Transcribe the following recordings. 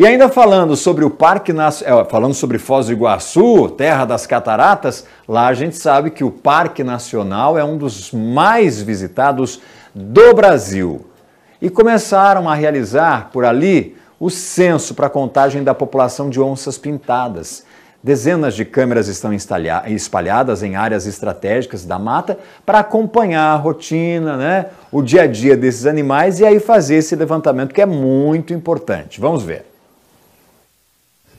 E ainda falando sobre o Parque Nacional, é, falando sobre Foz do Iguaçu, terra das cataratas, lá a gente sabe que o Parque Nacional é um dos mais visitados do Brasil. E começaram a realizar por ali o censo para contagem da população de onças pintadas. Dezenas de câmeras estão espalhadas em áreas estratégicas da mata para acompanhar a rotina, né, o dia a dia desses animais e aí fazer esse levantamento que é muito importante. Vamos ver.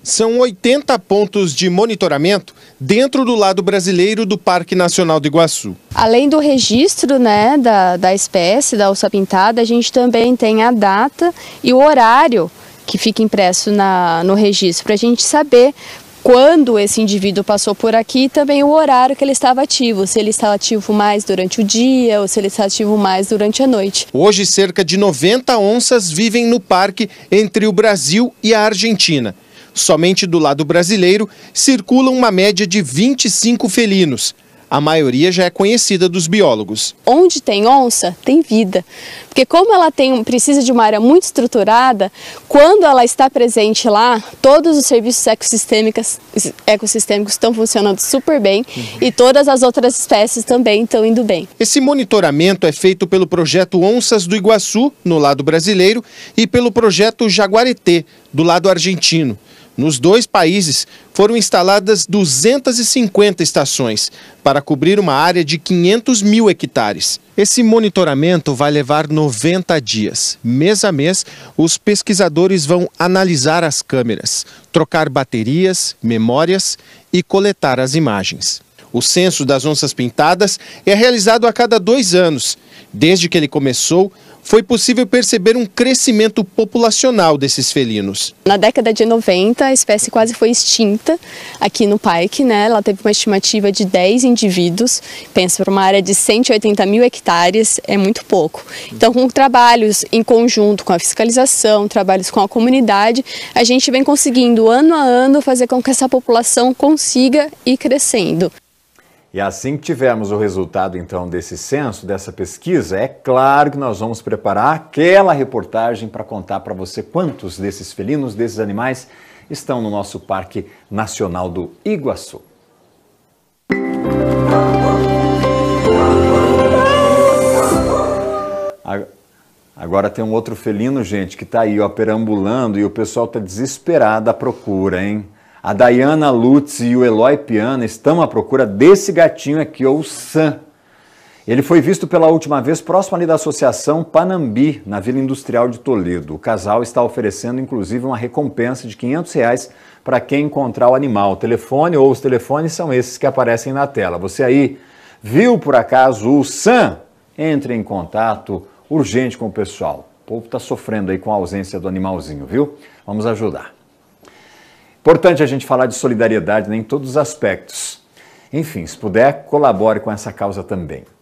São 80 pontos de monitoramento dentro do lado brasileiro do Parque Nacional do Iguaçu. Além do registro né, da, da espécie, da alça pintada, a gente também tem a data e o horário que fica impresso na, no registro, para a gente saber quando esse indivíduo passou por aqui e também o horário que ele estava ativo, se ele estava ativo mais durante o dia ou se ele estava ativo mais durante a noite. Hoje, cerca de 90 onças vivem no parque entre o Brasil e a Argentina. Somente do lado brasileiro circulam uma média de 25 felinos. A maioria já é conhecida dos biólogos. Onde tem onça, tem vida. Porque como ela tem, precisa de uma área muito estruturada, quando ela está presente lá, todos os serviços ecossistêmicos, ecossistêmicos estão funcionando super bem uhum. e todas as outras espécies também estão indo bem. Esse monitoramento é feito pelo projeto Onças do Iguaçu, no lado brasileiro, e pelo projeto Jaguareté, do lado argentino. Nos dois países foram instaladas 250 estações para cobrir uma área de 500 mil hectares. Esse monitoramento vai levar 90 dias. Mês a mês, os pesquisadores vão analisar as câmeras, trocar baterias, memórias e coletar as imagens. O censo das onças pintadas é realizado a cada dois anos. Desde que ele começou, foi possível perceber um crescimento populacional desses felinos. Na década de 90, a espécie quase foi extinta aqui no parque. Né? Ela teve uma estimativa de 10 indivíduos. Pensa, para uma área de 180 mil hectares, é muito pouco. Então, com trabalhos em conjunto com a fiscalização, trabalhos com a comunidade, a gente vem conseguindo, ano a ano, fazer com que essa população consiga ir crescendo. E assim que tivermos o resultado então desse censo, dessa pesquisa, é claro que nós vamos preparar aquela reportagem para contar para você quantos desses felinos, desses animais, estão no nosso Parque Nacional do Iguaçu. Agora tem um outro felino, gente, que está aí ó, perambulando e o pessoal está desesperado à procura, hein? A Dayana Lutz e o Eloy Piana estão à procura desse gatinho aqui, o Sam. Ele foi visto pela última vez próximo ali da Associação Panambi, na Vila Industrial de Toledo. O casal está oferecendo, inclusive, uma recompensa de 500 reais para quem encontrar o animal. O telefone ou os telefones são esses que aparecem na tela. Você aí viu, por acaso, o Sam? Entre em contato urgente com o pessoal. O povo está sofrendo aí com a ausência do animalzinho, viu? Vamos ajudar. Importante a gente falar de solidariedade né, em todos os aspectos. Enfim, se puder, colabore com essa causa também.